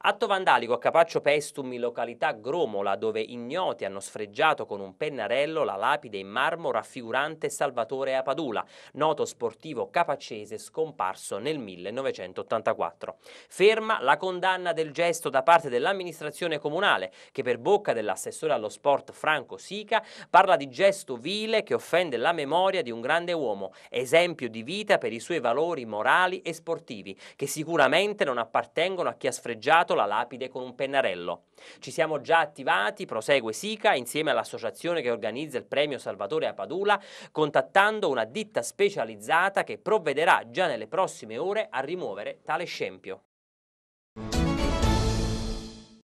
Atto vandalico a Capaccio Pestum in località Gromola, dove ignoti hanno sfreggiato con un pennarello la lapide in marmo raffigurante Salvatore Apadula, noto sportivo capacese scomparso nel 1984. Ferma la condanna del gesto da parte dell'amministrazione comunale, che per bocca dell'assessore allo sport Franco Sica parla di gesto vile che offende la memoria di un grande uomo, esempio di vita per i suoi valori morali e sportivi, che sicuramente non appartengono a chi ha sfreggiato decorato la lapide con un pennarello. Ci siamo già attivati, prosegue Sica, insieme all'associazione che organizza il premio Salvatore a Padula, contattando una ditta specializzata che provvederà già nelle prossime ore a rimuovere tale scempio.